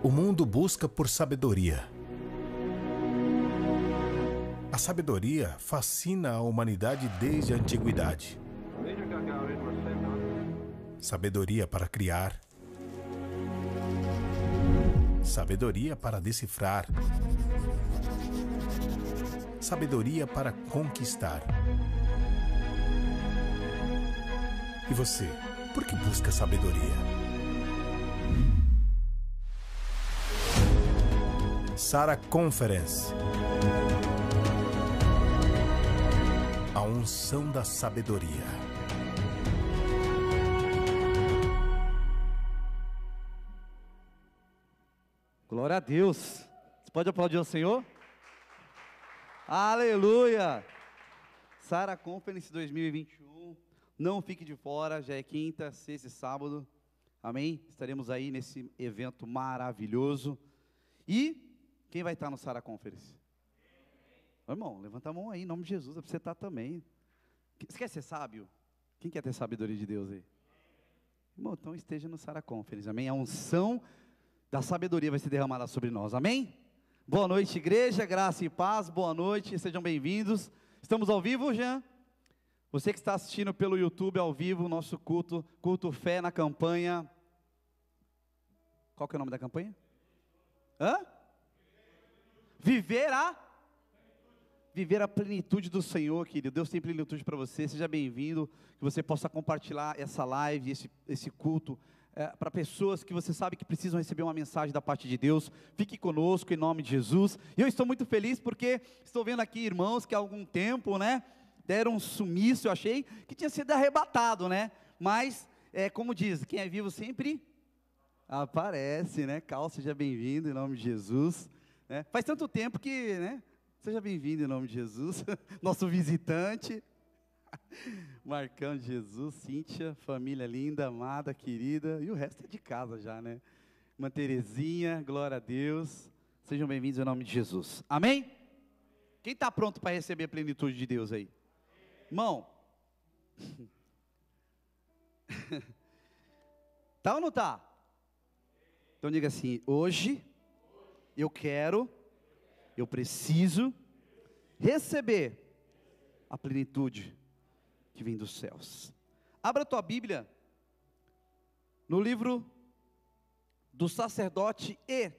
O mundo busca por sabedoria. A sabedoria fascina a humanidade desde a antiguidade. Sabedoria para criar. Sabedoria para decifrar. Sabedoria para conquistar. E você, por que busca sabedoria? Sarah conference. A unção da sabedoria. Glória a Deus. Você pode aplaudir ao Senhor? Aleluia! Sara Conference 2021. Não fique de fora, já é quinta, sexta e sábado. Amém? Estaremos aí nesse evento maravilhoso. E quem vai estar no Sara Conference? Ô, irmão, levanta a mão aí, em nome de Jesus, é para você estar também. Você quer ser sábio? Quem quer ter sabedoria de Deus aí? Irmão, então esteja no Sara Conference, amém? A unção da sabedoria vai ser derramada sobre nós, amém? Boa noite, igreja, graça e paz, boa noite, sejam bem-vindos. Estamos ao vivo, Jean? Você que está assistindo pelo YouTube ao vivo, nosso culto, culto fé na campanha. Qual que é o nome da campanha? Hã? viver a viver a plenitude do Senhor, querido. Deus tem plenitude para você. Seja bem-vindo. Que você possa compartilhar essa live, esse, esse culto é, eh, para pessoas que você sabe que precisam receber uma mensagem da parte de Deus. Fique conosco em nome de Jesus. E eu estou muito feliz porque estou vendo aqui irmãos que há algum tempo, né, deram um sumiço. Eu achei que tinha sido arrebatado, né? Mas é como diz, quem é vivo sempre aparece, né? Cal, seja bem-vindo em nome de Jesus. Né? Faz tanto tempo que, né? Seja bem-vindo em nome de Jesus, nosso visitante. Marcão de Jesus, Cíntia, família linda, amada, querida, e o resto é de casa já, né? Uma Terezinha, glória a Deus. Sejam bem-vindos em nome de Jesus. Amém? Quem está pronto para receber a plenitude de Deus aí? Irmão, tá ou não tá? Então diga assim: hoje eu quero, eu preciso receber a plenitude que vem dos céus. Abra a tua Bíblia no livro do sacerdote e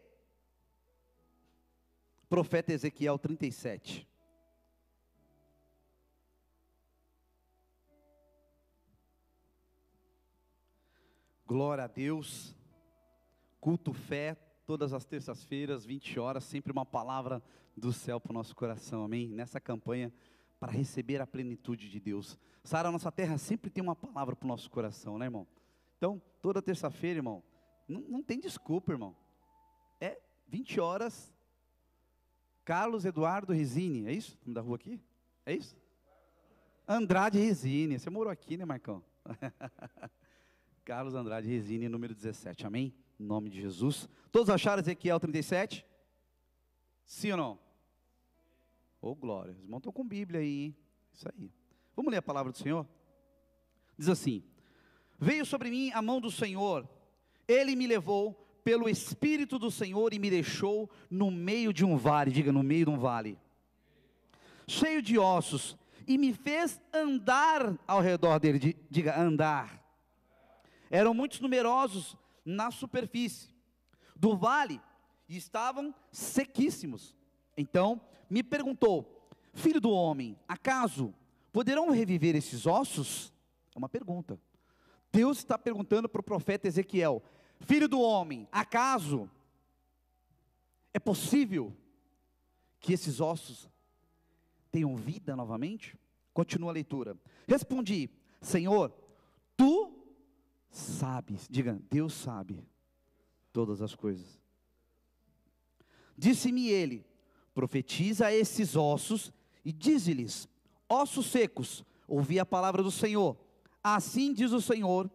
profeta Ezequiel 37. Glória a Deus, culto fé, todas as terças-feiras, 20 horas, sempre uma palavra do céu para o nosso coração, amém? Nessa campanha para receber a plenitude de Deus. Sara, nossa terra sempre tem uma palavra para o nosso coração, né, irmão? Então, toda terça-feira, irmão, não, não tem desculpa, irmão. É 20 horas, Carlos Eduardo Resine, é isso? O nome da rua aqui? É isso? Andrade Resine, você morou aqui, né, Marcão? Carlos Andrade Resine, número 17, amém? Em nome de Jesus. Todos acharam Ezequiel 37? Sim ou não? Ô oh, glória, os irmãos estão com Bíblia aí, hein? Isso aí. Vamos ler a palavra do Senhor? Diz assim: Veio sobre mim a mão do Senhor, ele me levou pelo Espírito do Senhor e me deixou no meio de um vale, diga, no meio de um vale, cheio de ossos, e me fez andar ao redor dele, diga, andar. Eram muitos numerosos na superfície do vale e estavam sequíssimos. Então me perguntou: Filho do homem, acaso poderão reviver esses ossos? É uma pergunta. Deus está perguntando para o profeta Ezequiel: Filho do homem, acaso é possível que esses ossos tenham vida novamente? Continua a leitura. Respondi: Senhor, tu sabe, diga, Deus sabe todas as coisas. Disse-me ele: profetiza a esses ossos e dize-lhes: ossos secos, ouvi a palavra do Senhor. Assim diz o Senhor,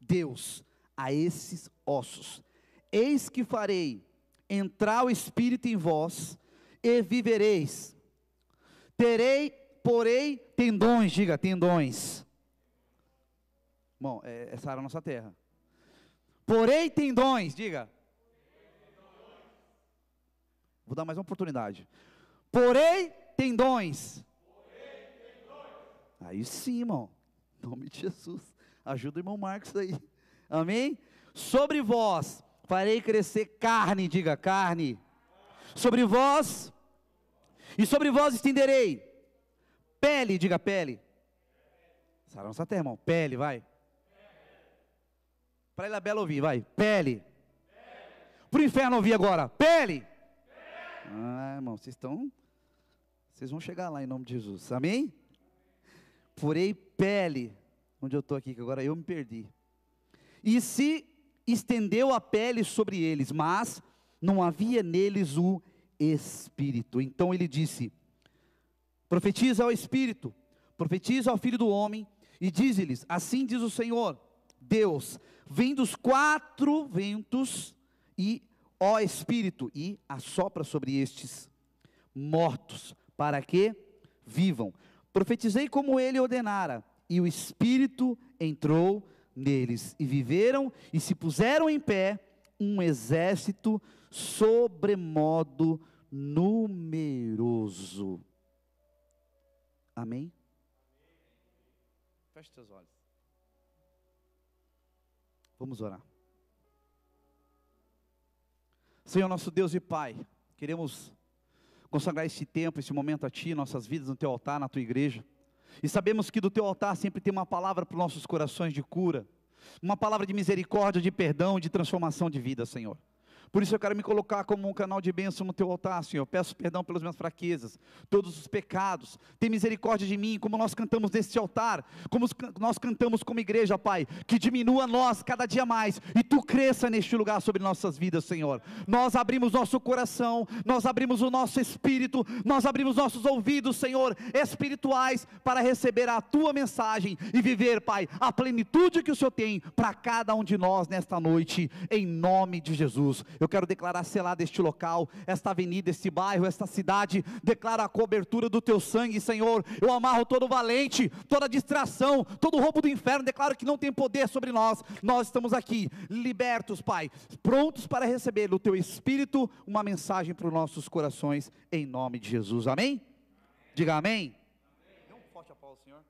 Deus, a esses ossos: Eis que farei entrar o espírito em vós e vivereis. Terei, porém, tendões, diga, tendões Bom, é, é a nossa terra. Porém tem dons, diga. Vou dar mais uma oportunidade. Porém tem dons. Aí sim, irmão. Em nome de Jesus. Ajuda o irmão Marcos aí. Amém? Sobre vós farei crescer carne, diga carne. Sobre vós e sobre vós estenderei pele, diga pele. Sarão até, irmão. Pele, vai. Para Ilha Bela ouvir, vai. Pele. Para o inferno ouvir agora. Pele. Pele. Ah, irmão, vocês estão. Vocês vão chegar lá em nome de Jesus. Amém? Porei pele. Onde eu estou aqui, que agora eu me perdi. E se estendeu a pele sobre eles, mas não havia neles o Espírito. Então ele disse: Profetiza ao Espírito, profetiza ao Filho do Homem, e diz-lhes: Assim diz o Senhor Deus, vem dos quatro ventos e, ó Espírito, e assopra sobre estes mortos, para que vivam. Profetizei como ele ordenara, e o Espírito entrou neles, e viveram e se puseram em pé um exército sobremodo numeroso. Amém? Feche seus olhos. Vamos orar. Senhor nosso Deus e Pai, queremos consagrar este tempo, este momento a Ti, nossas vidas no Teu altar, na Tua igreja. E sabemos que do Teu altar sempre tem uma palavra para os nossos corações de cura, uma palavra de misericórdia, de perdão, de transformação de vida, Senhor. Por isso eu quero me colocar como um canal de bênção no teu altar, Senhor. Peço perdão pelas minhas fraquezas, todos os pecados. Tem misericórdia de mim, como nós cantamos neste altar, como nós cantamos como igreja, Pai. Que diminua nós cada dia mais e tu cresça neste lugar sobre nossas vidas, Senhor. Nós abrimos nosso coração, nós abrimos o nosso espírito, nós abrimos nossos ouvidos, Senhor, espirituais, para receber a tua mensagem e viver, Pai, a plenitude que o Senhor tem para cada um de nós nesta noite, em nome de Jesus. Eu quero declarar selado este local, esta avenida, este bairro, esta cidade. Declara a cobertura do teu sangue, Senhor. Eu amarro todo valente, toda distração, todo roubo do inferno. Declaro que não tem poder sobre nós. Nós estamos aqui, libertos, Pai, prontos para receber do teu Espírito uma mensagem para os nossos corações, em nome de Jesus. Amém? amém. Diga amém. amém. Dê um forte aplauso, Senhor.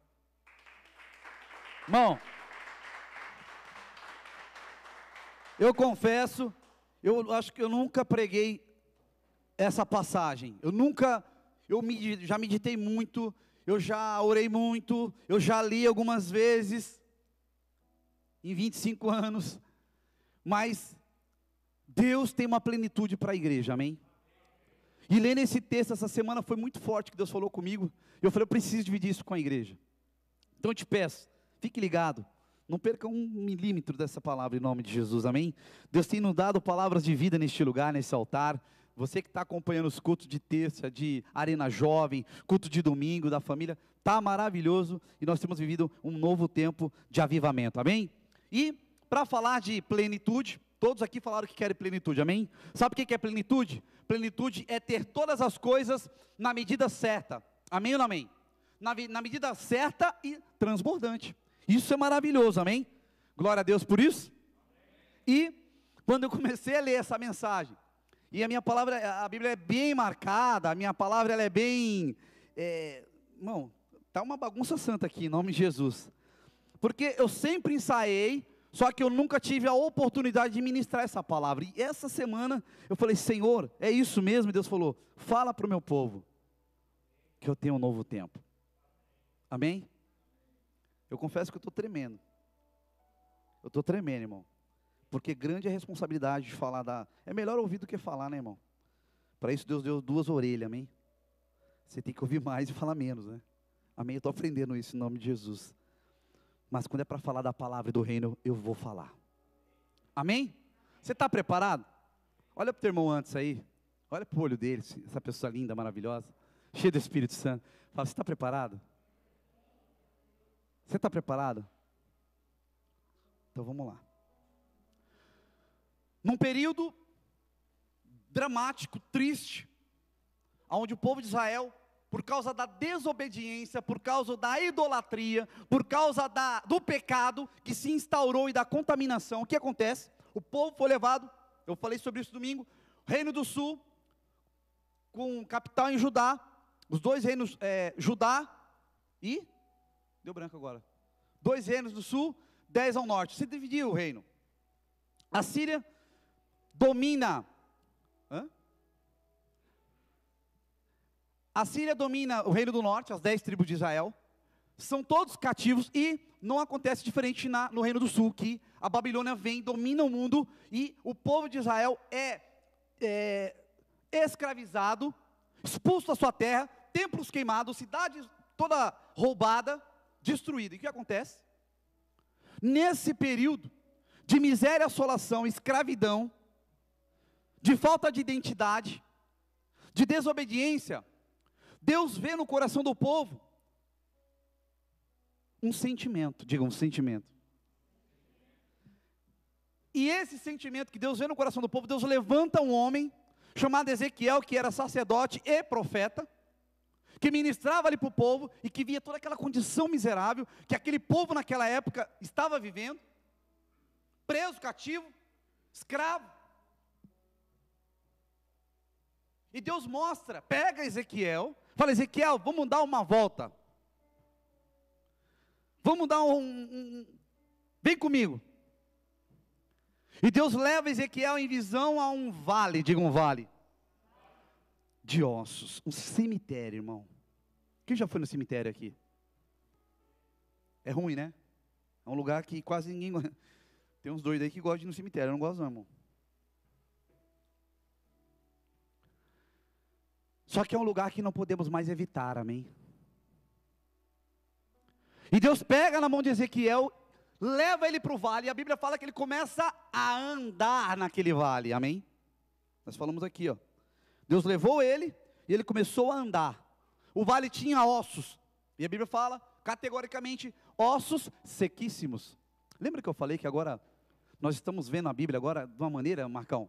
Irmão, eu confesso eu acho que eu nunca preguei essa passagem. Eu nunca, eu me, já meditei muito, eu já orei muito, eu já li algumas vezes, em 25 anos, mas Deus tem uma plenitude para a igreja, amém? E lendo esse texto essa semana foi muito forte que Deus falou comigo, eu falei, eu preciso dividir isso com a igreja. Então eu te peço, fique ligado, não perca um milímetro dessa palavra em nome de Jesus, amém? Deus tem inundado palavras de vida neste lugar, nesse altar. Você que está acompanhando os cultos de terça, de Arena Jovem, culto de domingo da família, tá maravilhoso e nós temos vivido um novo tempo de avivamento, amém? E para falar de plenitude, todos aqui falaram que querem plenitude, amém? Sabe o que é plenitude? Plenitude é ter todas as coisas na medida certa, amém ou não amém? Na, na medida certa e transbordante. Isso é maravilhoso, amém? Glória a Deus por isso. E quando eu comecei a ler essa mensagem, e a minha palavra, a Bíblia é bem marcada, a minha palavra ela é bem, é, irmão, tá uma bagunça santa aqui, em nome de Jesus. Porque eu sempre ensaiei, só que eu nunca tive a oportunidade de ministrar essa palavra. E essa semana eu falei, Senhor, é isso mesmo? E Deus falou, fala para o meu povo que eu tenho um novo tempo. Amém? Eu confesso que eu estou tremendo. Eu estou tremendo, irmão. Porque grande é a responsabilidade de falar da. É melhor ouvir do que falar, né, irmão? Para isso Deus deu duas orelhas, amém? Você tem que ouvir mais e falar menos, né? Amém? Eu estou aprendendo isso em nome de Jesus. Mas quando é para falar da palavra e do reino, eu vou falar. Amém? Você está preparado? Olha para o teu irmão antes aí. Olha para o olho dele, essa pessoa linda, maravilhosa, cheia do Espírito Santo. Fala, você está preparado? Você está preparado? Então vamos lá. Num período dramático, triste, onde o povo de Israel, por causa da desobediência, por causa da idolatria, por causa da, do pecado que se instaurou e da contaminação, o que acontece? O povo foi levado, eu falei sobre isso domingo, Reino do Sul, com capital em Judá, os dois reinos, é, Judá e Deu branco agora. Dois reinos do sul, dez ao norte. Você dividiu o reino. A Síria domina. Hã? A Síria domina o reino do norte, as dez tribos de Israel. São todos cativos e não acontece diferente na, no reino do sul, que a Babilônia vem, domina o mundo e o povo de Israel é, é escravizado, expulso da sua terra, templos queimados, cidades toda roubada destruída. E o que acontece? Nesse período de miséria, assolação, escravidão, de falta de identidade, de desobediência, Deus vê no coração do povo um sentimento, diga um sentimento. E esse sentimento que Deus vê no coração do povo, Deus levanta um homem chamado Ezequiel, que era sacerdote e profeta, que ministrava ali para o povo e que via toda aquela condição miserável que aquele povo naquela época estava vivendo, preso, cativo, escravo. E Deus mostra, pega Ezequiel, fala: Ezequiel, vamos dar uma volta. Vamos dar um, um Vem comigo. E Deus leva Ezequiel em visão a um vale, diga um vale, de ossos, um cemitério, irmão. Quem já foi no cemitério aqui? É ruim, né? É um lugar que quase ninguém. Tem uns doidos aí que gostam de ir no cemitério. Eu não gosto, não, irmão. Só que é um lugar que não podemos mais evitar, amém? E Deus pega na mão de Ezequiel, leva ele para o vale, e a Bíblia fala que ele começa a andar naquele vale, amém? Nós falamos aqui, ó. Deus levou ele e ele começou a andar. O vale tinha ossos, e a Bíblia fala categoricamente: ossos sequíssimos. Lembra que eu falei que agora nós estamos vendo a Bíblia agora de uma maneira, Marcão,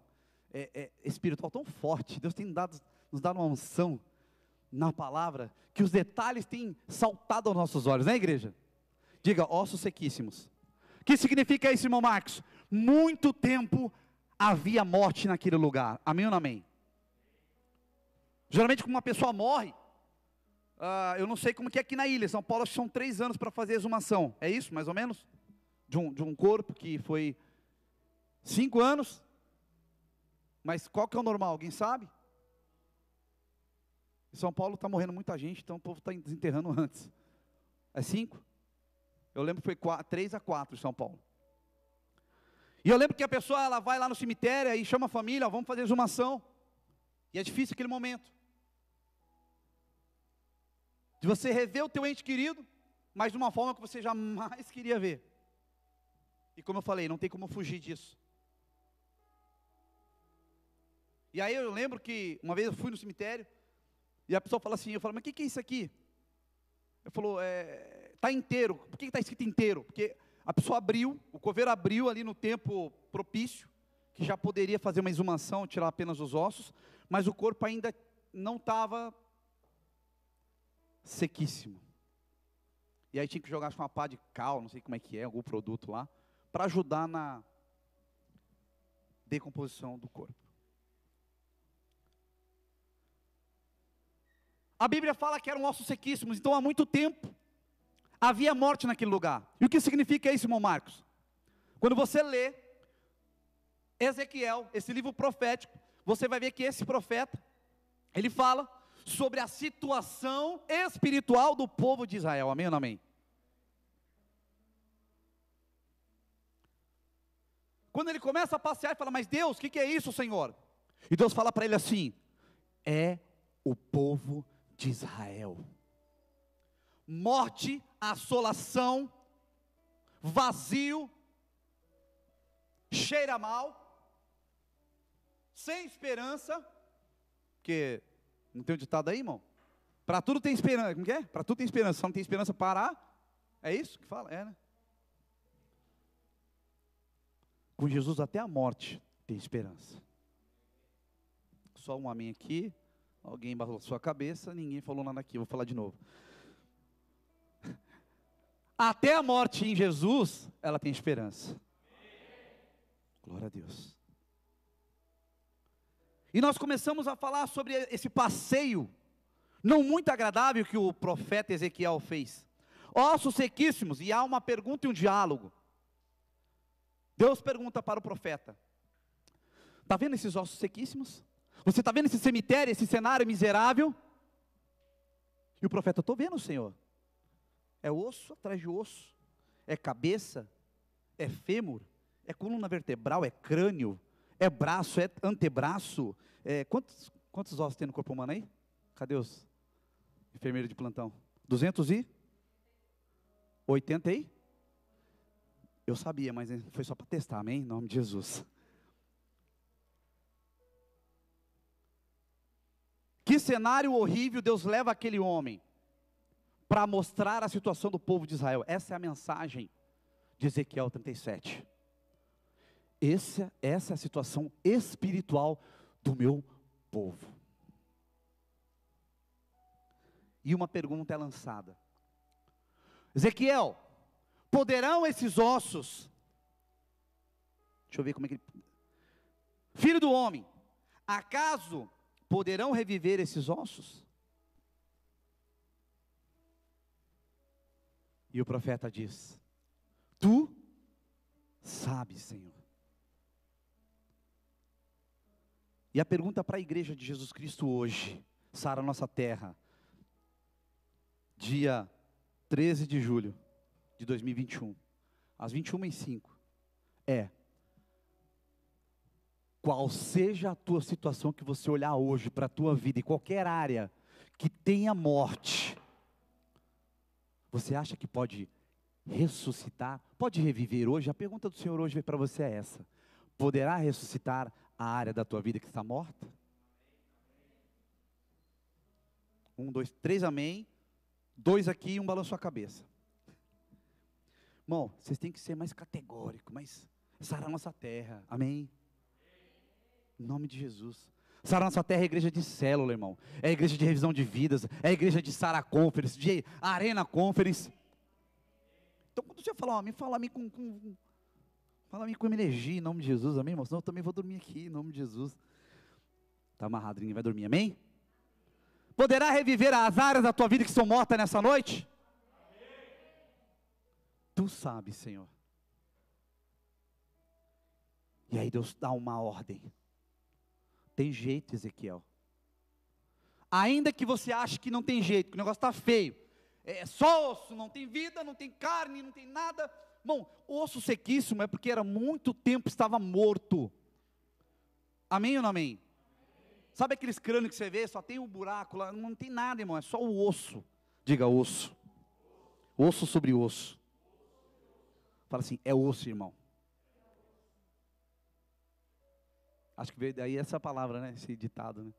é, é, espiritual tão forte. Deus tem dado, nos dado uma unção na palavra que os detalhes têm saltado aos nossos olhos, né, igreja? Diga, ossos sequíssimos. O que significa isso, irmão Marcos? Muito tempo havia morte naquele lugar. Amém ou não amém? Geralmente, quando uma pessoa morre, Uh, eu não sei como que é aqui na ilha, São Paulo são três anos para fazer a exumação, é isso mais ou menos? De um, de um corpo que foi cinco anos, mas qual que é o normal, alguém sabe? Em São Paulo está morrendo muita gente, então o povo está desenterrando antes. É cinco? Eu lembro que foi quatro, três a quatro em São Paulo. E eu lembro que a pessoa ela vai lá no cemitério e chama a família, ó, vamos fazer exumação. E é difícil aquele momento de você rever o teu ente querido, mas de uma forma que você jamais queria ver. E como eu falei, não tem como fugir disso. E aí eu lembro que uma vez eu fui no cemitério e a pessoa fala assim, eu falo, mas o que, que é isso aqui? Eu falo, é, tá inteiro. Por que está escrito inteiro? Porque a pessoa abriu, o coveiro abriu ali no tempo propício, que já poderia fazer uma exumação, tirar apenas os ossos, mas o corpo ainda não estava sequíssimo. E aí tinha que jogar uma pá de cal, não sei como é que é, algum produto lá, para ajudar na decomposição do corpo. A Bíblia fala que eram ossos sequíssimos, então há muito tempo havia morte naquele lugar. E o que significa isso, irmão Marcos? Quando você lê Ezequiel, esse livro profético, você vai ver que esse profeta, ele fala sobre a situação espiritual do povo de Israel. Amém ou amém? Quando ele começa a passear e fala, mas Deus, o que, que é isso, Senhor? E Deus fala para ele assim: é o povo de Israel. Morte, assolação, vazio, cheira mal, sem esperança, porque não tem um ditado aí, irmão? Para tudo tem esperança. Como é? Para tudo tem esperança. Só não tem esperança para. É isso que fala? É, né? Com Jesus até a morte tem esperança. Só um amém aqui. Alguém barrou sua cabeça, ninguém falou nada aqui. Vou falar de novo. Até a morte em Jesus, ela tem esperança. Glória a Deus. E nós começamos a falar sobre esse passeio, não muito agradável, que o profeta Ezequiel fez. Ossos sequíssimos, e há uma pergunta e um diálogo. Deus pergunta para o profeta: Está vendo esses ossos sequíssimos? Você está vendo esse cemitério, esse cenário miserável? E o profeta: Estou vendo, Senhor. É osso atrás de osso, é cabeça, é fêmur, é coluna vertebral, é crânio, é braço, é antebraço. É, quantos, quantos ossos tem no corpo humano aí? Cadê os enfermeiros de plantão? 280 aí? Eu sabia, mas foi só para testar, amém? Em nome de Jesus. Que cenário horrível Deus leva aquele homem para mostrar a situação do povo de Israel. Essa é a mensagem de Ezequiel 37. É, essa é a situação espiritual do meu povo. E uma pergunta é lançada: Ezequiel, poderão esses ossos, deixa eu ver como é que ele, filho do homem, acaso poderão reviver esses ossos? E o profeta diz: Tu sabes, Senhor. E a pergunta para a igreja de Jesus Cristo hoje, Sara, nossa terra, dia 13 de julho de 2021, às 21h05, é: qual seja a tua situação que você olhar hoje para a tua vida, em qualquer área que tenha morte, você acha que pode ressuscitar? Pode reviver hoje? A pergunta do Senhor hoje para você é essa: poderá ressuscitar a área da tua vida que está morta? Um, dois, três, amém. Dois aqui e um balançou a cabeça. Irmão, vocês têm que ser mais categórico, mas sarar nossa terra, amém? Em nome de Jesus. Sarar nossa terra é igreja de célula, irmão. É igreja de revisão de vidas, é igreja de Sarar Conference, de Arena Conference. Então, quando você falar, me fala me com, com Fala me com energia, em nome de Jesus, amém, irmão? Senão eu também vou dormir aqui, em nome de Jesus. Está amarrado, ninguém vai dormir, amém? Poderá reviver as áreas da tua vida que são mortas nessa noite? Amém. Tu sabes, Senhor. E aí Deus dá uma ordem. Tem jeito, Ezequiel. Ainda que você ache que não tem jeito, que o negócio está feio, é, é só osso, não tem vida, não tem carne, não tem nada. Bom, osso sequíssimo é porque era muito tempo estava morto. Amém ou não amém? Sabe aqueles crânios que você vê, só tem um buraco lá, não tem nada, irmão, é só o osso. Diga osso. Osso sobre osso. Fala assim, é osso, irmão. Acho que veio daí essa palavra, né? Esse ditado, né?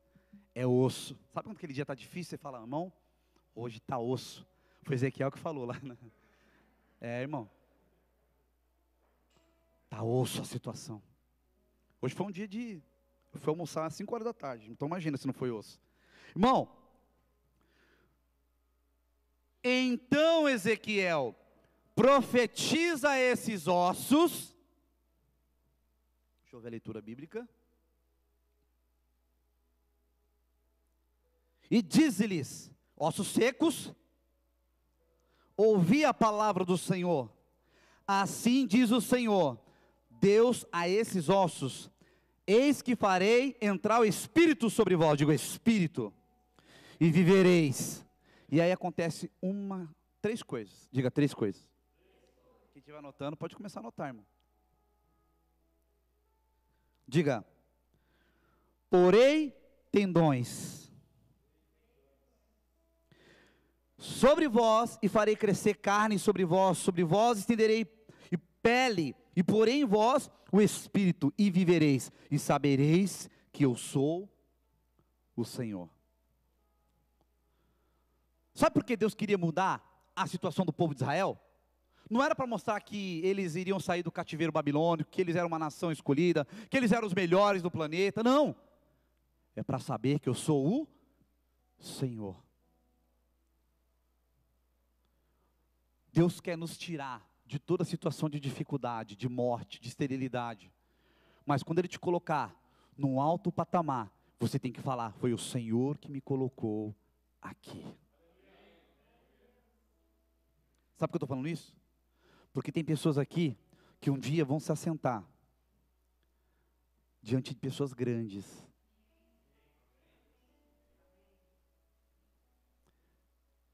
É osso. Sabe quando aquele dia está difícil? Você fala, irmão, hoje está osso. Foi Ezequiel que falou lá. Né? É, irmão. Está osso a situação. Hoje foi um dia de. Eu fui almoçar às 5 horas da tarde. Então imagina se não foi osso. Irmão. Então, Ezequiel, profetiza esses ossos. Deixa eu ver a leitura bíblica. E diz-lhes: ossos secos, ouvi a palavra do Senhor. Assim diz o Senhor Deus a esses ossos: Eis que farei entrar o espírito sobre vós, digo espírito, e vivereis. E aí acontece uma, três coisas. Diga três coisas. Quem estiver anotando, pode começar a anotar, irmão. Diga: Porei tendões sobre vós e farei crescer carne sobre vós, sobre vós estenderei e pele e porém em vós o Espírito, e vivereis, e sabereis que eu sou o Senhor. Sabe por que Deus queria mudar a situação do povo de Israel? Não era para mostrar que eles iriam sair do cativeiro babilônico, que eles eram uma nação escolhida, que eles eram os melhores do planeta, não. É para saber que eu sou o Senhor. Deus quer nos tirar de toda situação de dificuldade, de morte, de esterilidade. Mas quando ele te colocar num alto patamar, você tem que falar: Foi o Senhor que me colocou aqui. Sabe por que eu estou falando isso? Porque tem pessoas aqui que um dia vão se assentar diante de pessoas grandes.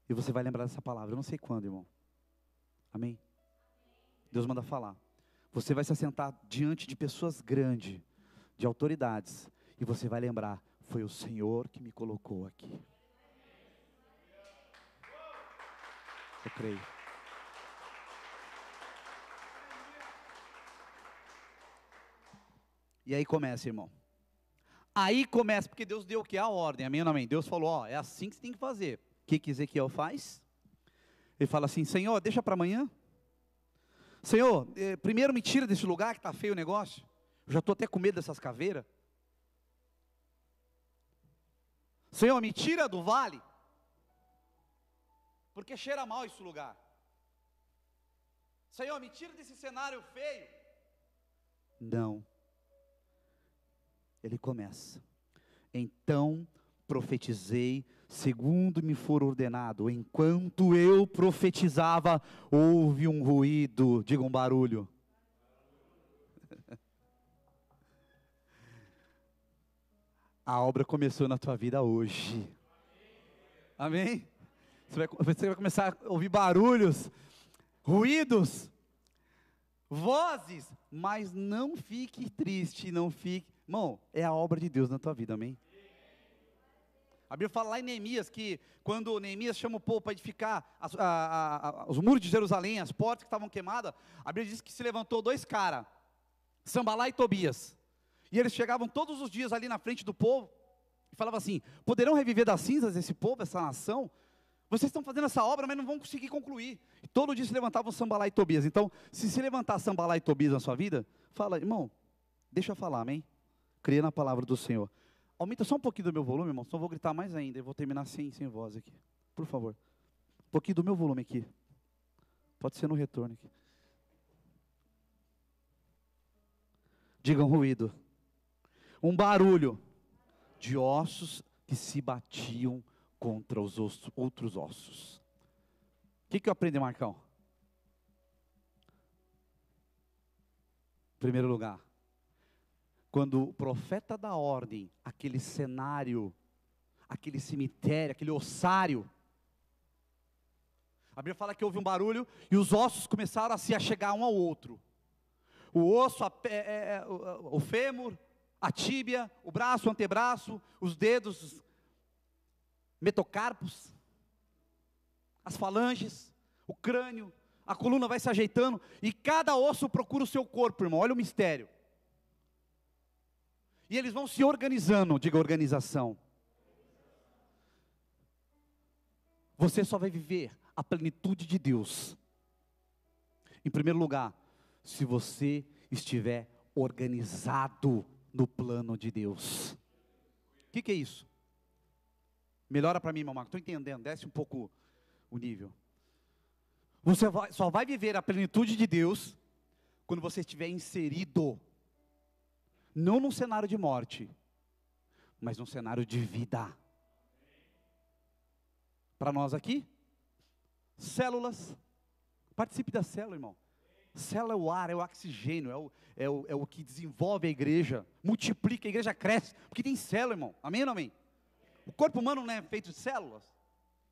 E você vai lembrar dessa palavra. Eu não sei quando, irmão. Amém? Deus manda falar. Você vai se assentar diante de pessoas grandes, de autoridades, e você vai lembrar: foi o Senhor que me colocou aqui. Eu creio. E aí começa, irmão. Aí começa, porque Deus deu o que? A ordem, amém ou amém? Deus falou, ó, é assim que você tem que fazer. O que, que Ezequiel faz? Ele fala assim, Senhor, deixa para amanhã. Senhor, eh, primeiro me tira desse lugar que está feio o negócio. Eu já estou até com medo dessas caveiras. Senhor, me tira do vale. Porque cheira mal esse lugar. Senhor, me tira desse cenário feio. Não. Ele começa. Então profetizei segundo me for ordenado. Enquanto eu profetizava, houve um ruído, diga um barulho. A obra começou na tua vida hoje. Amém? Você vai, começar a ouvir barulhos, ruídos, vozes, mas não fique triste, não fique. Irmão, é a obra de Deus na tua vida, amém? A Bíblia fala lá em Neemias que quando Neemias chama o povo para edificar as, a, a, os muros de Jerusalém, as portas que estavam queimadas, a Bíblia diz que se levantou dois caras, Sambalá e Tobias. E eles chegavam todos os dias ali na frente do povo e falavam assim: poderão reviver das cinzas esse povo, essa nação? Vocês estão fazendo essa obra, mas não vão conseguir concluir. E todo dia se levantavam Sambalá e Tobias. Então, se se levantar Sambalá e Tobias na sua vida, fala, irmão, deixa eu falar, amém? Crê na palavra do Senhor. Aumenta só um pouquinho do meu volume, irmão, senão eu vou gritar mais ainda. Eu vou terminar sem, sem voz aqui. Por favor. Um pouquinho do meu volume aqui. Pode ser no retorno aqui. Digam um ruído. Um barulho de ossos que se batiam contra os ossos, outros ossos. O que, que eu aprendi, Marcão? Em primeiro lugar, quando o profeta da ordem, aquele cenário, aquele cemitério, aquele ossário, a Bíblia fala que houve um barulho e os ossos começaram a se achegar um ao outro. O osso, a, é, é, é, o, é, o fêmur, a tíbia, o braço, o antebraço, os dedos, metocarpos, as falanges, o crânio, a coluna vai se ajeitando e cada osso procura o seu corpo, irmão. Olha o mistério. E eles vão se organizando, diga organização. Você só vai viver a plenitude de Deus. Em primeiro lugar, se você estiver organizado no plano de Deus. O que, que, é isso? Melhora para mim, mamãe. Marco. Estou entendendo, desce um pouco o nível. Você vai, só vai viver a plenitude de Deus quando você estiver inserido não num cenário de morte, mas num cenário de vida. Para nós aqui, células, participe da célula, irmão. Célula é o ar, é o oxigênio, é o, é o, é o que desenvolve a igreja, multiplica, a igreja cresce, porque tem célula, irmão. Amém ou não amém? O corpo humano não né, é feito de células?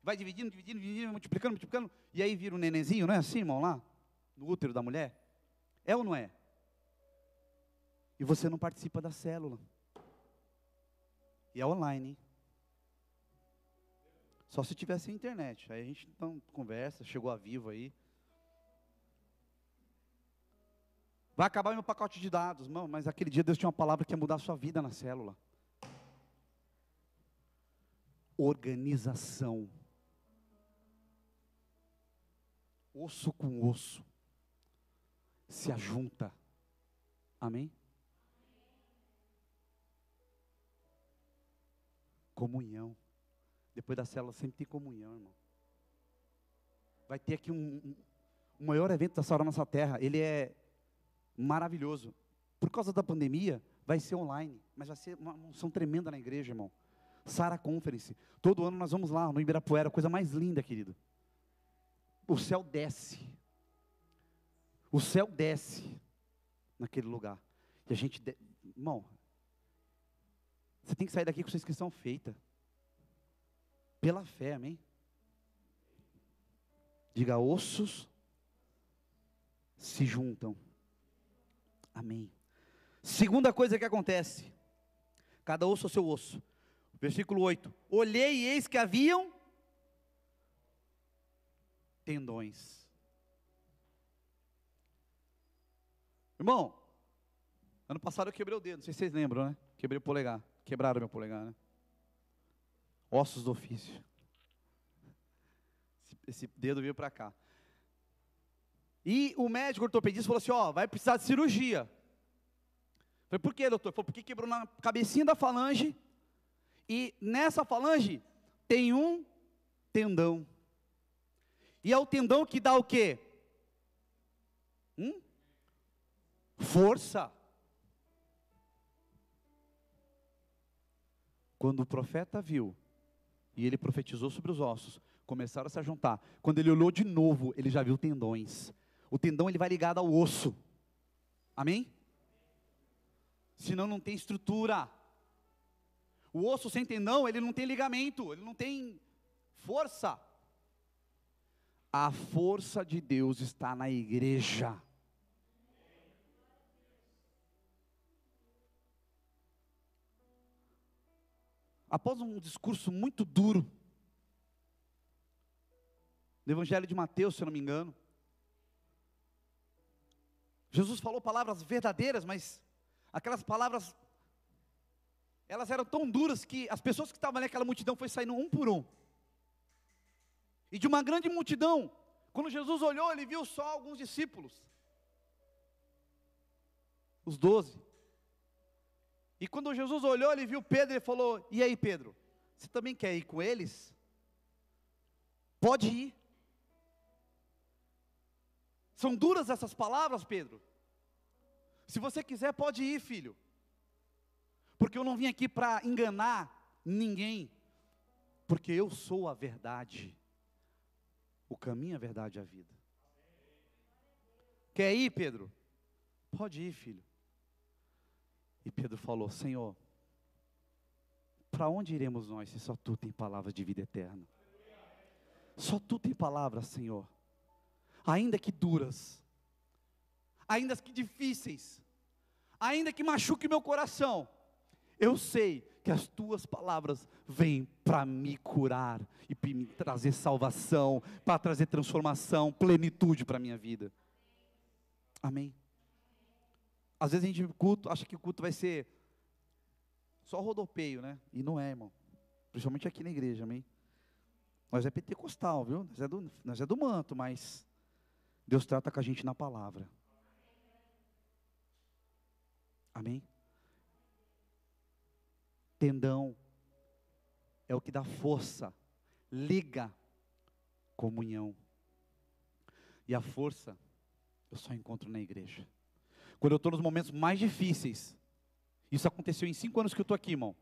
Vai dividindo, dividindo, dividindo, multiplicando, multiplicando, e aí vira um nenenzinho, não é assim, irmão, lá? No útero da mulher? É ou não é? e você não participa da célula. E é online, hein? Só se tivesse internet. Aí a gente então, conversa, chegou a vivo aí. Vai acabar meu pacote de dados, não, mas aquele dia Deus tinha uma palavra que ia mudar a sua vida na célula. Organização. Osso com osso. Se ajunta. Amém? Comunhão. Depois da célula sempre tem comunhão, irmão. Vai ter aqui um, um o maior evento da da Nossa Terra. Ele é maravilhoso. Por causa da pandemia, vai ser online, mas vai ser uma unção tremenda na igreja, irmão. Sara Conference. Todo ano nós vamos lá no Ibirapuera, coisa mais linda, querido. O céu desce. O céu desce naquele lugar. E a gente, de... irmão, você tem que sair daqui com sua inscrição feita. Pela fé, amém? Diga, ossos se juntam. Amém. Segunda coisa que acontece. Cada osso é seu osso. Versículo 8. Olhei e eis que haviam tendões. Irmão, ano passado eu quebrei o dedo, não sei se vocês lembram, né? Quebrei o polegar. Quebraram meu polegar, né? Ossos do ofício. Esse dedo veio para cá. E o médico ortopedista falou assim: ó, oh, vai precisar de cirurgia. Eu falei, por que, doutor? falou, porque quebrou na cabecinha da falange e nessa falange tem um tendão. E é o tendão que dá o quê? Hum? Força. Quando o profeta viu, e ele profetizou sobre os ossos, começaram a se juntar. Quando ele olhou de novo, ele já viu tendões. O tendão ele vai ligado ao osso. Amém? Senão não tem estrutura. O osso sem tendão, ele não tem ligamento, ele não tem força. A força de Deus está na igreja. após um discurso muito duro, no Evangelho de Mateus, se eu não me engano, Jesus falou palavras verdadeiras, mas aquelas palavras, elas eram tão duras que as pessoas que estavam naquela multidão foi saindo um por um. E de uma grande multidão, quando Jesus olhou, ele viu só alguns discípulos. Os doze. E quando Jesus olhou, ele viu Pedro e falou: E aí, Pedro, você também quer ir com eles? Pode ir. São duras essas palavras, Pedro. Se você quiser, pode ir, filho. Porque eu não vim aqui para enganar ninguém. Porque eu sou a verdade. O caminho, a verdade e a vida. Quer ir, Pedro? Pode ir, filho. E Pedro falou: Senhor, para onde iremos nós se só tu tem palavras de vida eterna? Só tu tem palavras, Senhor, ainda que duras, ainda que difíceis, ainda que machuque meu coração, eu sei que as tuas palavras vêm para me curar e para me trazer salvação, para trazer transformação, plenitude para a minha vida. Amém. Às vezes a gente culto, acha que o culto vai ser só rodopeio, né? E não é, irmão. Principalmente aqui na igreja, amém? Nós é pentecostal, viu? Nós é do, nós é do manto, mas Deus trata com a gente na palavra. Amém? Tendão é o que dá força, liga, comunhão. E a força eu só encontro na igreja. Quando eu estou nos momentos mais difíceis. Isso aconteceu em cinco anos que eu estou aqui, irmão.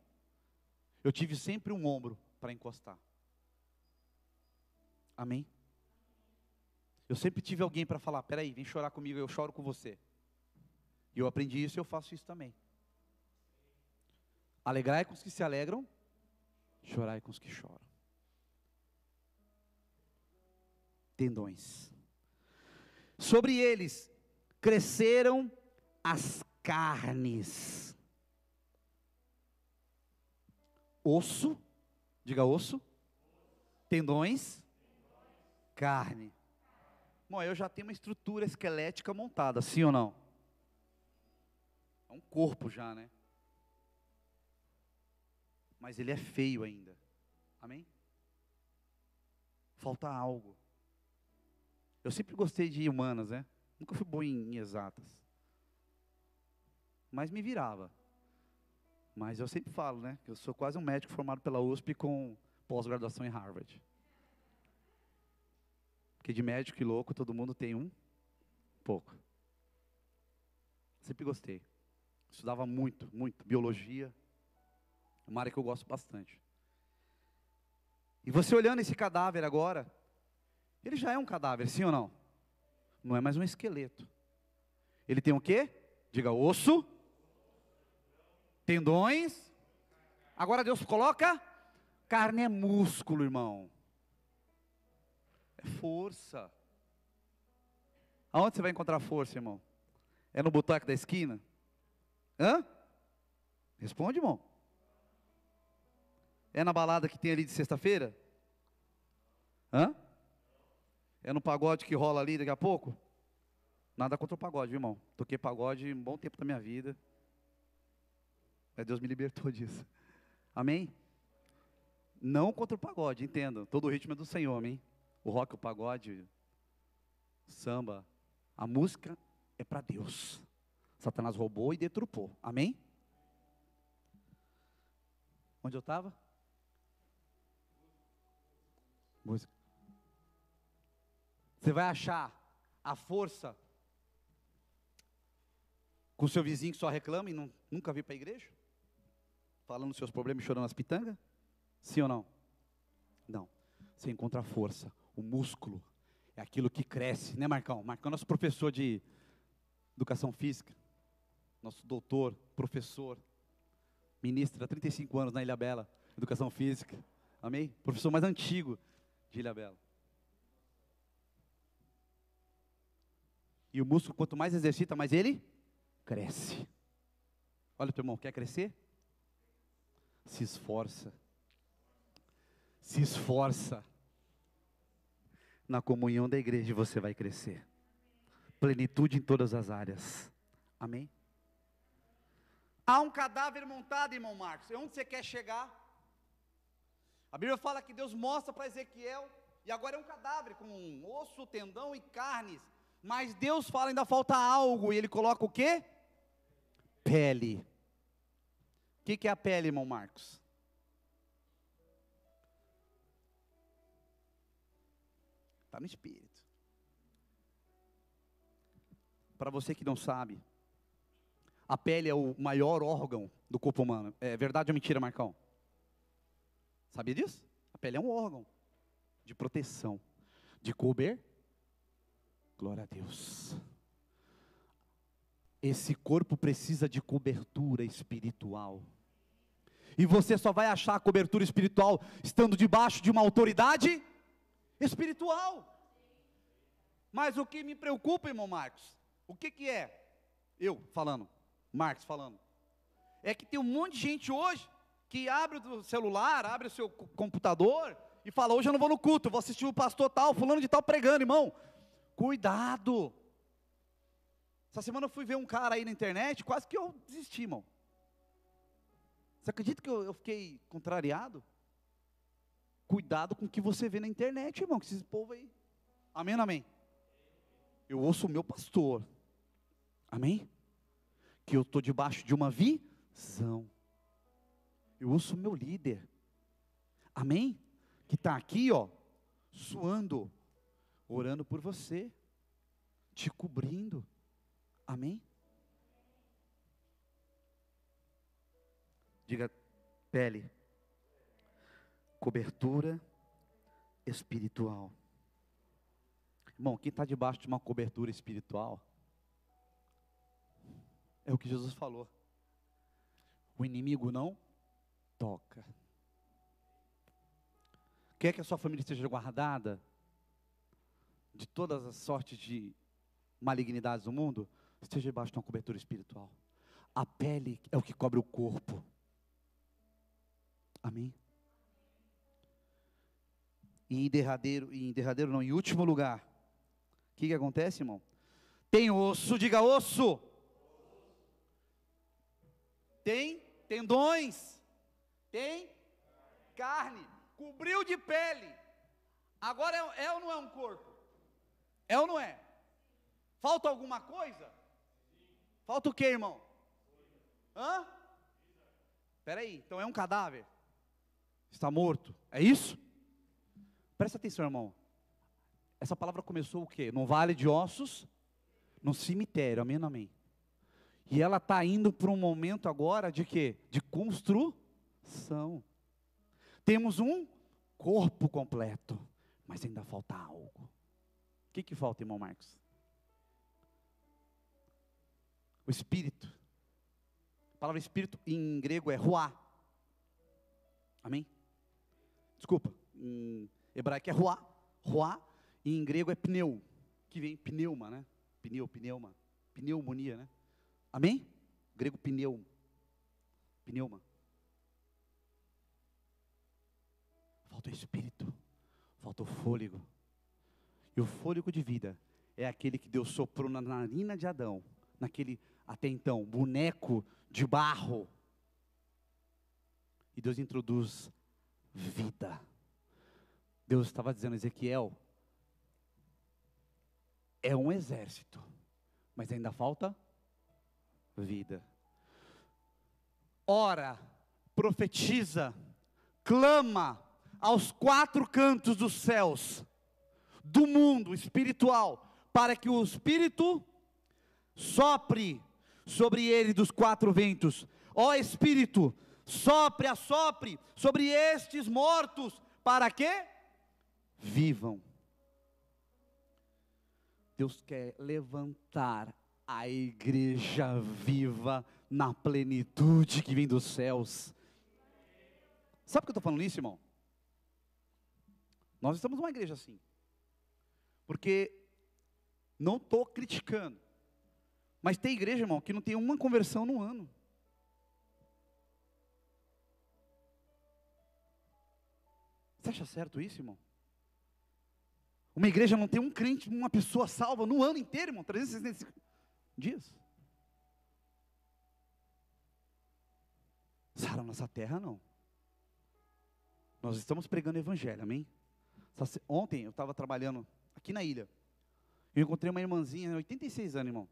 Eu tive sempre um ombro para encostar. Amém? Eu sempre tive alguém para falar: peraí, vem chorar comigo, eu choro com você. E eu aprendi isso e eu faço isso também. Alegrai com os que se alegram, chorai com os que choram. Tendões. Sobre eles cresceram as carnes. Osso, diga osso, tendões, carne. Bom, eu já tenho uma estrutura esquelética montada, sim ou não? É um corpo já, né? Mas ele é feio ainda. Amém? Falta algo. Eu sempre gostei de humanas, né? Nunca fui bom em, em exatas mas me virava. Mas eu sempre falo, né? Que eu sou quase um médico formado pela USP com pós-graduação em Harvard. Porque de médico e louco todo mundo tem um pouco. Sempre gostei. Estudava muito, muito. Biologia. É uma área que eu gosto bastante. E você olhando esse cadáver agora, ele já é um cadáver, sim ou não? Não é mais um esqueleto. Ele tem o quê? Diga osso tendões. Agora Deus coloca carne é músculo, irmão. É força. Aonde você vai encontrar força, irmão? É no boteco da esquina? Hã? Responde, irmão. É na balada que tem ali de sexta-feira? Hã? É no pagode que rola ali daqui a pouco? Nada contra o pagode, irmão. Toquei pagode um bom tempo da minha vida. É Deus me libertou disso. Amém? Não contra o pagode, entenda. Todo o ritmo é do Senhor, amém? O rock, o pagode, o samba, a música é para Deus. Satanás roubou e detrupou. Amém? Onde eu estava? Música. Você vai achar a força com o seu vizinho que só reclama e não, nunca veio para a igreja? falando seus problemas e chorando as pitangas? Sim ou não? Não. Você encontra a força, o músculo, é aquilo que cresce, né, Marcão? Marcão, é nosso professor de educação física, nosso doutor, professor, ministro há 35 anos na Ilha Bela, educação física. Amém? Professor mais antigo de Ilha Bela. E o músculo, quanto mais exercita, mais ele cresce. Olha, teu irmão, quer crescer? se esforça. Se esforça. Na comunhão da igreja e você vai crescer. Plenitude em todas as áreas. Amém? Há um cadáver montado, irmão Marcos. É onde você quer chegar? A Bíblia fala que Deus mostra para Ezequiel, e agora é um cadáver com um osso, tendão e carnes. Mas Deus fala, ainda falta algo, e ele coloca o quê? Pele que, que é a pele, irmão Marcos? Está no espírito. Para você que não sabe, a pele é o maior órgão do corpo humano. É verdade ou mentira, Marcão? Sabia disso? A pele é um órgão de proteção, de cober. Glória a Deus. Esse corpo precisa de cobertura espiritual. E você só vai achar a cobertura espiritual estando debaixo de uma autoridade espiritual. Mas o que me preocupa, irmão Marcos, o que, que é? Eu falando, Marcos falando, é que tem um monte de gente hoje que abre o celular, abre o seu computador e fala: hoje eu não vou no culto, vou assistir o pastor tal, fulano de tal pregando, irmão. Cuidado. Essa semana eu fui ver um cara aí na internet, quase que eu desisti, irmão. Você acredita que eu, eu fiquei contrariado? Cuidado com o que você vê na internet, irmão, que esses povo aí. Amém, amém. Eu ouço o meu pastor. Amém? Que eu estou debaixo de uma visão. Eu ouço o meu líder. Amém? Que está aqui, ó, suando, orando por você, te cobrindo. Amém? Diga pele. Cobertura espiritual. Bom, quem está debaixo de uma cobertura espiritual é o que Jesus falou. O inimigo não toca. Quer que a sua família seja guardada de todas as sortes de malignidades do mundo? Esteja debaixo de uma cobertura espiritual. A pele é o que cobre o corpo. Amém? E em derradeiro, em derradeiro não, em último lugar, o que, que acontece, irmão? Tem osso, diga osso. Tem tendões. Tem carne. Cobriu de pele. Agora é, é ou não é um corpo? É ou não é? Falta alguma coisa? Falta o que, irmão? Hã? Peraí, então é um cadáver? está morto. É isso? Presta atenção, irmão. Essa palavra começou o quê? Num vale de ossos, num cemitério, amém, amém. E ela está indo para um momento agora de quê? De construção. Temos um corpo completo, mas ainda falta algo. O que, que falta, irmão Marcos? O espírito. A palavra espírito em grego é ruá. Amém? Desculpa, em hum, hebraico é ruá, ruá, e em grego é pneu, que vem pneuma, né? Pneu, pneuma, pneumonia, né? Amém? Grego pneu, pneuma. Falta o espírito, falta o fôlego. E o fôlego de vida é aquele que Deus soprou na narina de Adão, naquele até então boneco de barro. E Deus introduz vida. Deus estava dizendo a Ezequiel: é um exército, mas ainda falta vida. Ora, profetiza, clama aos quatro cantos dos céus, do mundo espiritual, para que o Espírito sopre sobre ele dos quatro ventos. Ó Espírito, sopre, assopre sobre estes mortos, para que vivam. Deus quer levantar a igreja viva na plenitude que vem dos céus. Sabe o que eu estou falando isso, irmão? Nós estamos numa igreja assim. Porque não estou criticando. Mas tem igreja, irmão, que não tem uma conversão no ano. Você acha certo isso, irmão? Uma igreja não tem um crente, uma pessoa salva no ano inteiro, irmão, 365 dias. Sara, nossa terra não. Nós estamos pregando evangelho, amém? Ontem eu estava trabalhando aqui na ilha. Eu encontrei uma irmãzinha, 86 né, anos, irmão.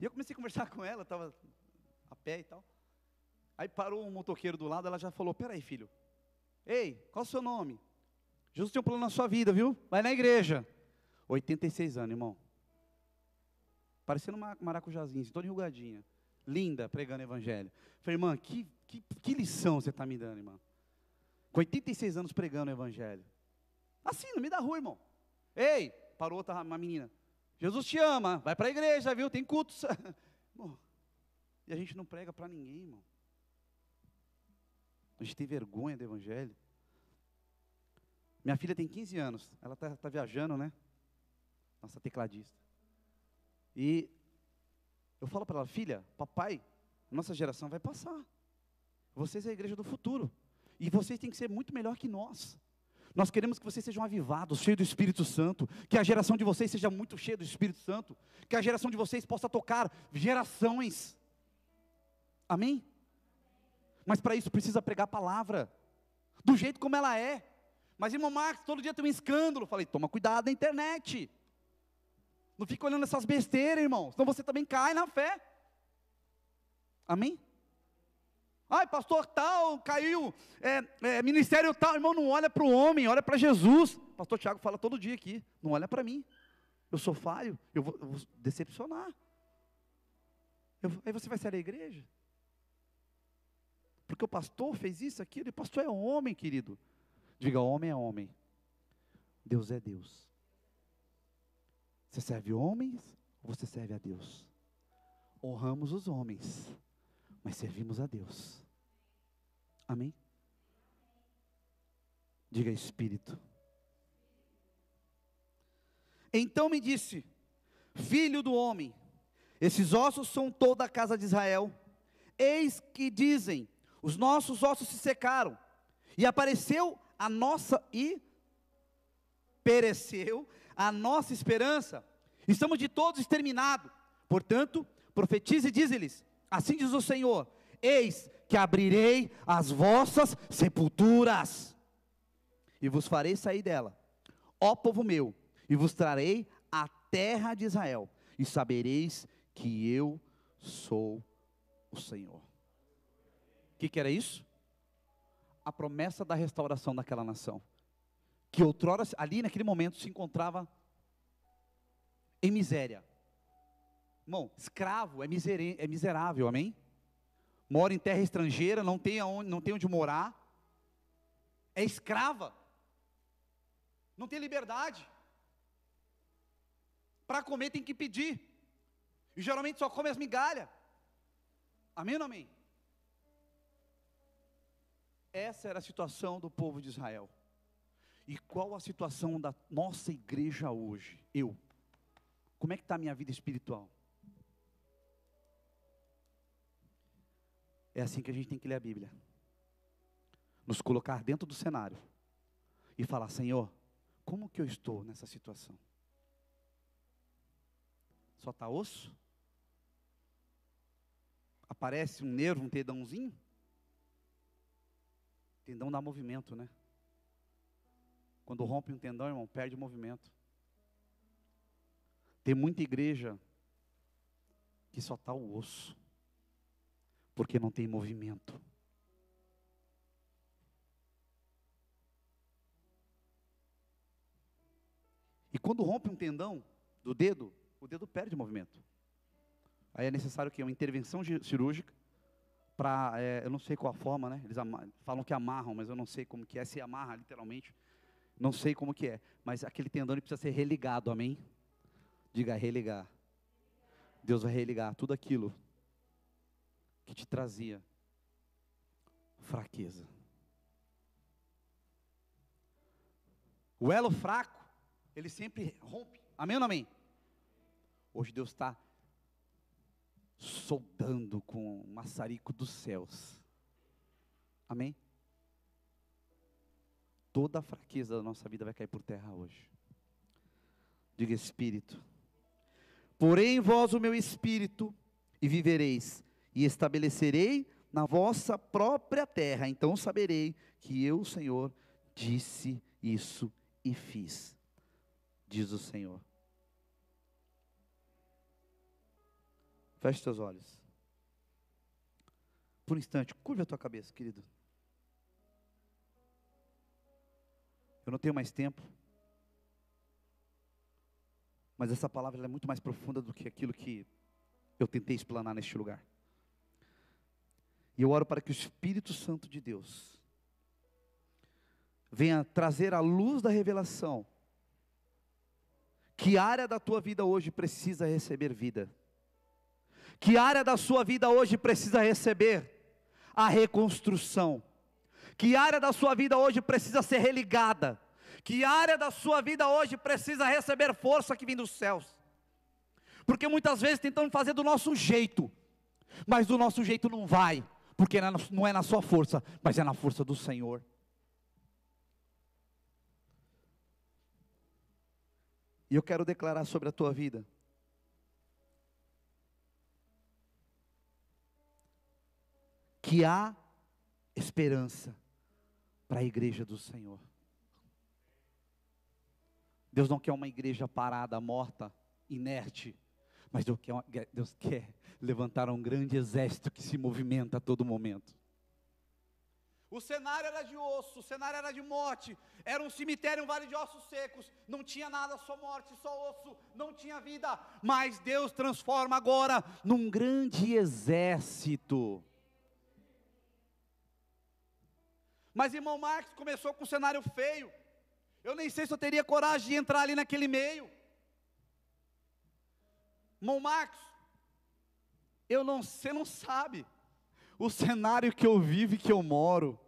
E eu comecei a conversar com ela, estava a pé e tal. Aí parou um motoqueiro do lado, ela já falou: Peraí, filho, Ei, qual o seu nome? Jesus tem um plano na sua vida, viu? Vai na igreja. 86 anos, irmão. Parecendo uma maracujazinha, assim, toda enrugadinha. Linda, pregando evangelho. Falei, irmã, que, que, que lição você está me dando, irmão? Com 86 anos pregando evangelho. Assim, não me dá ruim, irmão. Ei, parou outra uma menina. Jesus te ama, vai para a igreja, viu? Tem cultos. Bom, e a gente não prega para ninguém, irmão. A gente tem vergonha do Evangelho. Minha filha tem 15 anos, ela está tá viajando, né? Nossa tecladista. E eu falo para ela, filha, papai, nossa geração vai passar. Vocês é a igreja do futuro. E vocês têm que ser muito melhor que nós. Nós queremos que vocês sejam avivados, cheios do Espírito Santo, que a geração de vocês seja muito cheia do Espírito Santo, que a geração de vocês possa tocar gerações. Amém? Mas para isso precisa pregar a palavra, do jeito como ela é. Mas irmão Marcos, todo dia tem um escândalo. Falei, toma cuidado na internet. Não fica olhando essas besteiras, irmão. Senão você também cai na fé. Amém? Ai, pastor tal, caiu, é, é, ministério tal. Irmão, não olha para o homem, olha para Jesus. Pastor Tiago fala todo dia aqui: não olha para mim. Eu sou falho, eu vou, eu vou decepcionar. Eu, aí você vai sair da igreja? Porque o pastor fez isso, aquilo, e o pastor é homem, querido. Diga, homem é homem. Deus é Deus. Você serve homens ou você serve a Deus? Honramos os homens, mas servimos a Deus. Amém? Diga Espírito. Então me disse, filho do homem, esses ossos são toda a casa de Israel. Eis que dizem: os nossos ossos se secaram, e apareceu a nossa e pereceu a nossa esperança. Estamos de todos exterminados. Portanto, profetize e dize-lhes: Assim diz o Senhor: Eis que abrirei as vossas sepulturas e vos farei sair dela, ó povo meu, e vos trarei a terra de Israel, e sabereis que eu sou o Senhor que, que era isso? A promessa da restauração daquela nação, que outrora, ali naquele momento, se encontrava em miséria. Irmão, escravo é, é miserável, amém? Mora em terra estrangeira, não tem, aonde, não tem onde morar, é escrava, não tem liberdade. Para comer tem que pedir, e geralmente só come as migalhas. Amém ou não amém? Essa era a situação do povo de Israel. E qual a situação da nossa igreja hoje? Eu. Como é que está a minha vida espiritual? É assim que a gente tem que ler a Bíblia. Nos colocar dentro do cenário e falar: Senhor, como que eu estou nessa situação? Só está osso? Aparece um nervo, um dedãozinho? Tendão dá movimento, né? Quando rompe um tendão, irmão, perde o movimento. Tem muita igreja que só está o osso, porque não tem movimento. E quando rompe um tendão do dedo, o dedo perde o movimento. Aí é necessário que uma intervenção cirúrgica para, é, eu não sei qual a forma, né? Eles falam que amarram, mas eu não sei como que é, se amarra literalmente, não sei como que é, mas aquele tendão precisa ser religado, amém? Diga religar. Deus vai religar tudo aquilo que te trazia fraqueza. O elo fraco, ele sempre rompe. Amém ou não amém? Hoje Deus está soldando com o maçarico dos céus. Amém? Toda a fraqueza da nossa vida vai cair por terra hoje. Diga Espírito. Porém, vós o meu Espírito, e vivereis, e estabelecerei na vossa própria terra. Então saberei que eu, Senhor, disse isso e fiz, diz o Senhor. Feche seus olhos. Por um instante, curva a tua cabeça, querido. Eu não tenho mais tempo. Mas essa palavra é muito mais profunda do que aquilo que eu tentei explanar neste lugar. E eu oro para que o Espírito Santo de Deus venha trazer a luz da revelação. Que área da tua vida hoje precisa receber vida? Que área da sua vida hoje precisa receber a reconstrução? Que área da sua vida hoje precisa ser religada? Que área da sua vida hoje precisa receber força que vem dos céus? Porque muitas vezes tentamos fazer do nosso jeito, mas do nosso jeito não vai, porque não é na sua força, mas é na força do Senhor. E eu quero declarar sobre a tua vida que há esperança para a igreja do Senhor. Deus não quer uma igreja parada, morta, inerte, mas Deus quer, Deus quer levantar um grande exército que se movimenta a todo momento. O cenário era de osso, o cenário era de morte, era um cemitério, um vale de ossos secos, não tinha nada, só morte, só osso, não tinha vida, mas Deus transforma agora num grande exército Mas irmão Marcos começou com um cenário feio. Eu nem sei se eu teria coragem de entrar ali naquele meio. Irmão Marcos, eu não, você não sabe o cenário que eu vivo e que eu moro.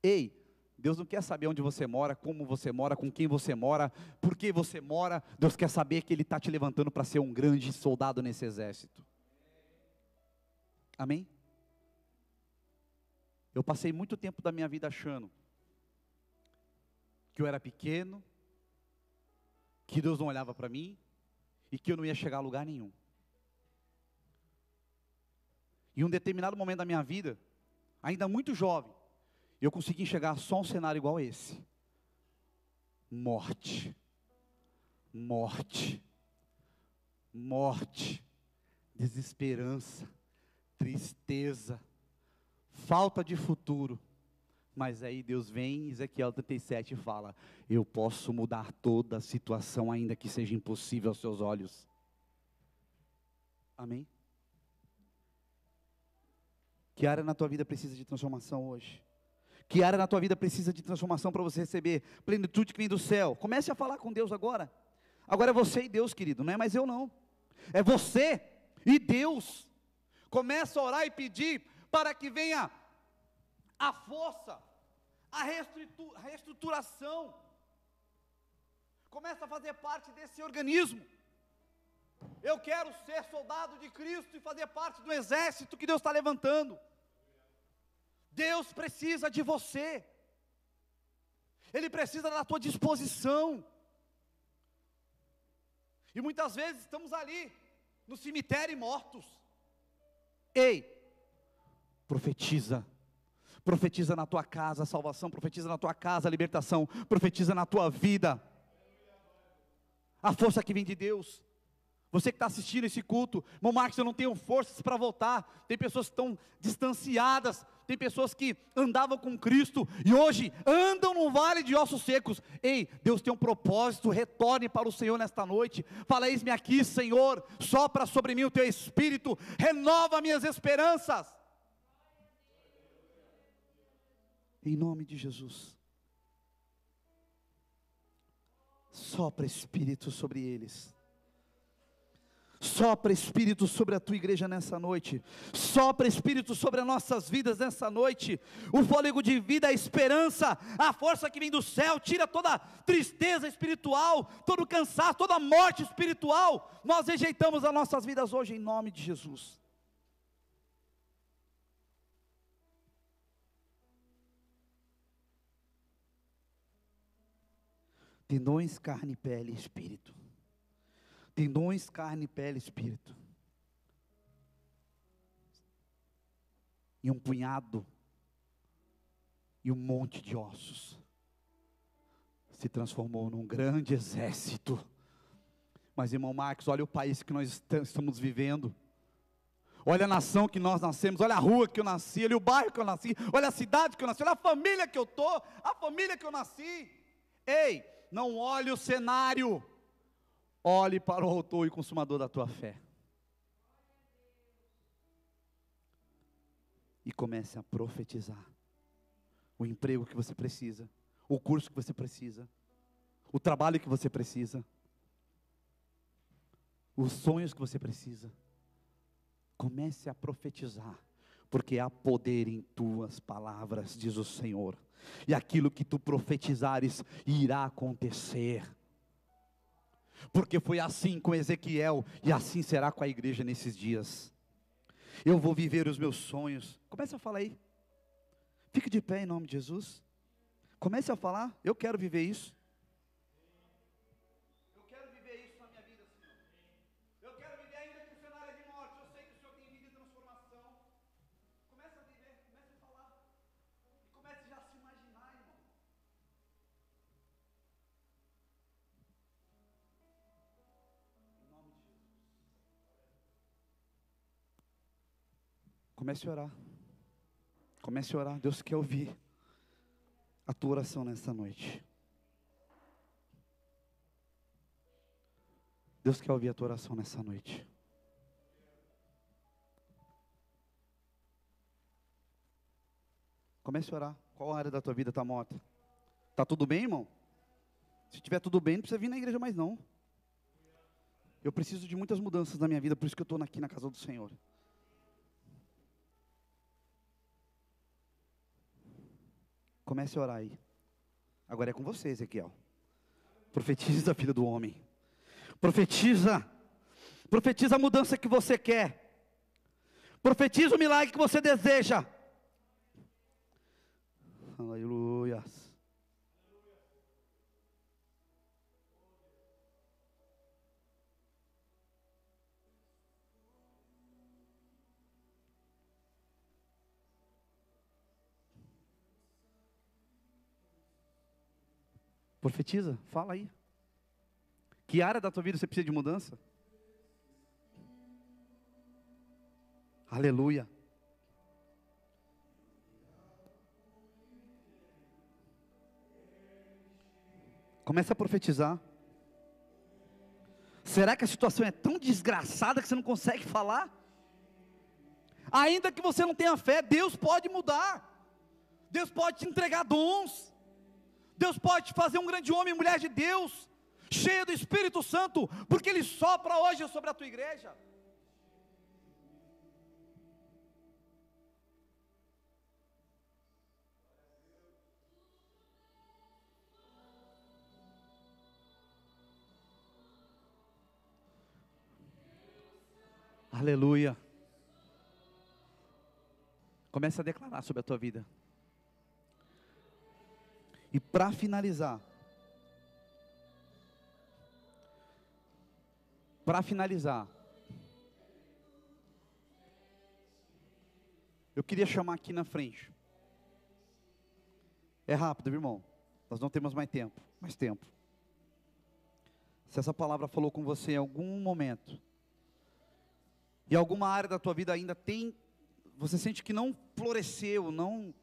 Ei, Deus não quer saber onde você mora, como você mora, com quem você mora, por que você mora. Deus quer saber que Ele está te levantando para ser um grande soldado nesse exército. Amém? Eu passei muito tempo da minha vida achando que eu era pequeno, que Deus não olhava para mim e que eu não ia chegar a lugar nenhum. Em um determinado momento da minha vida, ainda muito jovem, eu consegui enxergar só um cenário igual esse: morte, morte, morte, desesperança, tristeza, falta de futuro. Mas aí Deus vem Ezequiel 37 e fala: Eu posso mudar toda a situação, ainda que seja impossível aos seus olhos. Amém? Que área na tua vida precisa de transformação hoje? Que área na tua vida precisa de transformação para você receber plenitude que vem do céu? Comece a falar com Deus agora. Agora é você e Deus, querido, não é mais eu não. É você e Deus. Começa a orar e pedir para que venha a força, a reestruturação. Começa a fazer parte desse organismo. Eu quero ser soldado de Cristo e fazer parte do exército que Deus está levantando. Deus precisa de você, Ele precisa da tua disposição. E muitas vezes estamos ali, no cemitério mortos. Ei, Profetiza. Profetiza na tua casa a salvação, profetiza na tua casa a libertação, profetiza na tua vida. A força que vem de Deus. Você que está assistindo esse culto, irmão Marcos, eu não tenho forças para voltar. Tem pessoas que estão distanciadas, tem pessoas que andavam com Cristo e hoje andam no vale de ossos secos. Ei, Deus tem um propósito, retorne para o Senhor nesta noite. Fala, eis-me aqui, Senhor, sopra sobre mim o teu espírito, renova minhas esperanças. Em nome de Jesus. Sopra Espírito sobre eles. Sopra Espírito sobre a tua igreja nessa noite. Sopra Espírito sobre as nossas vidas nessa noite. O fôlego de vida, a esperança, a força que vem do céu, tira toda tristeza espiritual, todo cansaço, toda morte espiritual. Nós rejeitamos as nossas vidas hoje em nome de Jesus. Tendões, carne, pele e espírito. Tendões, carne, pele e espírito. E um punhado e um monte de ossos se transformou num grande exército. Mas, irmão Marcos, olha o país que nós estamos vivendo. Olha a nação que nós nascemos, olha a rua que eu nasci, olha o bairro que eu nasci, olha a cidade que eu nasci, olha a família que eu estou, a família que eu nasci. Ei, não olhe o cenário, olhe para o autor e consumador da tua fé. E comece a profetizar o emprego que você precisa, o curso que você precisa, o trabalho que você precisa, os sonhos que você precisa. Comece a profetizar porque há poder em tuas palavras, diz o Senhor, e aquilo que tu profetizares irá acontecer. Porque foi assim com Ezequiel e assim será com a igreja nesses dias. Eu vou viver os meus sonhos. Começa a falar aí. Fique de pé em nome de Jesus. Comece a falar, eu quero viver isso. Comece a orar. Comece a orar. Deus quer ouvir a tua oração nessa noite. Deus quer ouvir a tua oração nessa noite. Comece a orar. Qual área da tua vida está morta? Está tudo bem, irmão? Se tiver tudo bem, não precisa vir na igreja mais não. Eu preciso de muitas mudanças na minha vida, por isso que eu estou aqui na casa do Senhor. Comece a orar aí. Agora é com você, Ezequiel. Profetiza, filha do homem. Profetiza. Profetiza a mudança que você quer. Profetiza o milagre que você deseja. Aleluia. Profetiza, fala aí. Que área da tua vida você precisa de mudança? Aleluia. Começa a profetizar. Será que a situação é tão desgraçada que você não consegue falar? Ainda que você não tenha fé, Deus pode mudar. Deus pode te entregar dons. Deus pode te fazer um grande homem e mulher de Deus, cheio do Espírito Santo, porque Ele sopra hoje sobre a tua igreja. Aleluia. Começa a declarar sobre a tua vida. E para finalizar, para finalizar, eu queria chamar aqui na frente. É rápido, meu irmão. Nós não temos mais tempo, mais tempo. Se essa palavra falou com você em algum momento, e alguma área da tua vida ainda tem, você sente que não floresceu, não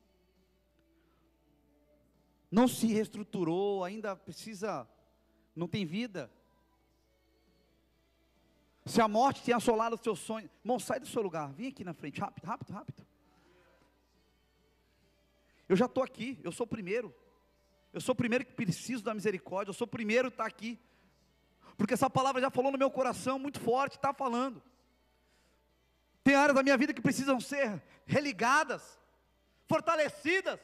não se reestruturou, ainda precisa, não tem vida. Se a morte tem assolado os seus sonhos, irmão, sai do seu lugar, vem aqui na frente, rápido, rápido, rápido. Eu já estou aqui, eu sou o primeiro. Eu sou o primeiro que preciso da misericórdia, eu sou o primeiro que está aqui. Porque essa palavra já falou no meu coração muito forte, está falando. Tem áreas da minha vida que precisam ser religadas, fortalecidas.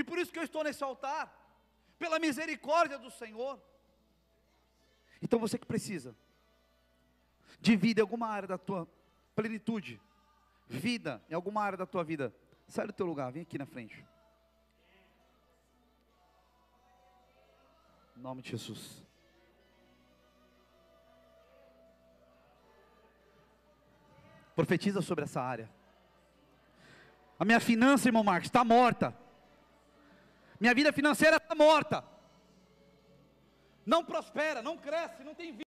E por isso que eu estou nesse altar, pela misericórdia do Senhor. Então você que precisa, de em alguma área da tua plenitude, vida, em alguma área da tua vida. Sai do teu lugar, vem aqui na frente. Em nome de Jesus. Profetiza sobre essa área. A minha finança, irmão Marcos, está morta minha vida financeira está morta, não prospera, não cresce, não tem vida.